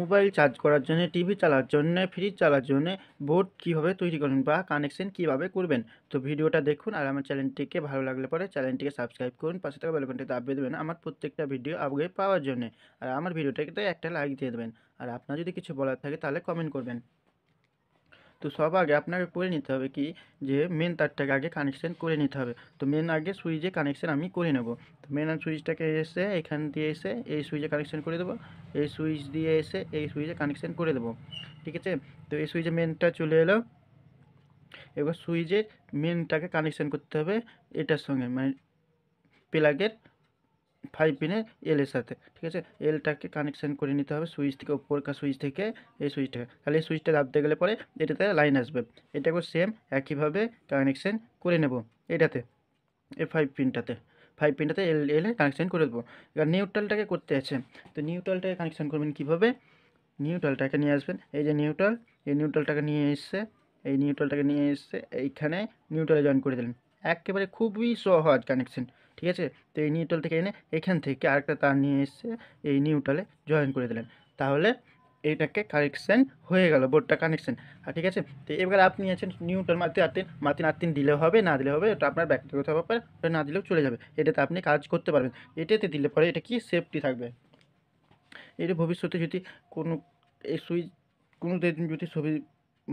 mobile charge করার জন্য TV চালার জন্য ফ্রিজ চালার জন্য বোর্ড কীভাবে তৈরি করবেন বা কানেকশন কীভাবে করবেন তো ভিডিওটা দেখুন আর আমার চ্যানেলটিকে ভালো লাগলে পরে চ্যানেলটিকে সাবস্ক্রাইব করুন পাশে থাকা বেলকনটিতে আপিয়ে দেবেন আমার প্রত্যেকটা ভিডিও আগে পাওয়ার জন্য আর আমার ভিডিওটাকে একটা লাইক দিয়ে দেবেন আর আপনার যদি কিছু বলার থাকে তাহলে কমেন্ট করবেন তো সব আগে আপনাকে করে নিতে হবে কি যে মেন তারটাকে আগে কানেকশান করে নিতে হবে তো মেন আগে সুইচে কানেকশান আমি করে নেব তো মেন সুইচটাকে এসে এখান দিয়ে এসে এই সুইচে কানেকশান করে দেবো এই সুইচ দিয়ে এসে এই সুইচে কানেকশান করে দেবো ঠিক আছে তো এই সুইচে মেনটা চলে এলো এবার সুইচের মেনটাকে কানেকশান করতে হবে এটার সঙ্গে মানে প্লাগের ফাইভ পিনে এল এর সাথে ঠিক আছে এলটাকে কানেকশান করে নিতে হবে সুইচ থেকে উপরকার সুইচ থেকে এই সুইচটাকে তাহলে এই সুইচটা দাবতে গেলে পরে এটাতে লাইন আসবে এটাকে সেম একইভাবে কানেকশান করে নেব এটাতে এই ফাইভ পিনটাতে ফাইভ পিনটাতে এল এলে কানেকশান করে দেবো এবার নিউট্রালটাকে করতে আছে তো নিউট্রালটাকে কানেকশান করবেন কীভাবে নিউট্রালটাকে নিয়ে আসবেন এই যে নিউট্রাল এই নিউট্রালটাকে নিয়ে এসছে এই নিউট্রালটাকে নিয়ে এসছে এইখানে নিউট্রালে জয়েন করে দিলেন একেবারে খুবই সহজ কানেকশান ঠিক আছে তো এই নিউট্রাল থেকে এনে এখান থেকে আরেকটা তার নিয়ে এসে এই নিউট্রালে জয়েন করে দিলেন তাহলে এইটাকে কানেকশান হয়ে গেল বোর্ডটা কানেকশান আর ঠিক আছে তো এবার আপনি আছেন নিউটন মাতি আতিন মাতিন আতিন দিলে হবে না দিলে হবে ওটা আপনার ব্যক্তিগত ব্যাপার ওটা না দিলেও চলে যাবে এটাতে আপনি কাজ করতে পারবেন এটাতে দিলে পরে এটা কি সেফটি থাকবে এটা ভবিষ্যতে যদি কোনো এই সুইচ কোনো যদি যদি ছবি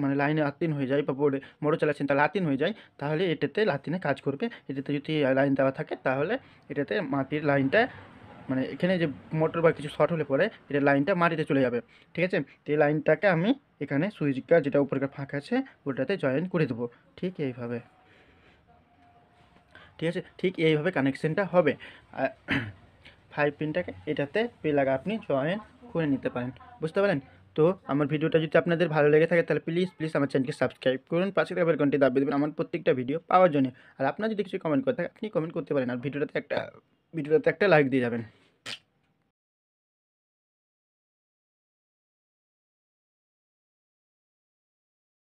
মানে লাইনে আতিন হয়ে যায় বা বোর্ডে মোটর চালাচ্ছেন তাহলে আতিন হয়ে যায় তাহলে এটাতে লাতিনে কাজ করবে এটাতে যদি লাইন দেওয়া থাকে তাহলে এটাতে মাটির লাইনটা মানে এখানে যে মোটর বা কিছু শর্ট হলে পরে এটা লাইনটা মাটিতে চলে যাবে ঠিক আছে তো এই লাইনটাকে আমি এখানে সুইচটা যেটা উপরে ফাঁকা আছে ওটাতে জয়েন করে দেবো ঠিক এইভাবে ঠিক আছে ঠিক এইভাবে কানেকশানটা হবে ফাইভ পিনটাকে এটাতে লাগা আপনি জয়েন করে নিতে পারেন বুঝতে পারেন তো আমার ভিডিওটা যদি আপনাদের ভালো লেগে থাকে তাহলে প্লিজ প্লিজ আমার চ্যানেলকে সাবস্ক্রাইব করুন পাশে থাকা ঘন্টি দাবি দেবেন আমার প্রত্যেকটা ভিডিও পাওয়ার জন্য আর আপনার যদি কিছু কমেন্ট করে থাকে আপনি কমেন্ট করতে পারেন আর ভিডিওটাতে একটা ভিডিওটাতে একটা লাইক দিয়ে যাবেন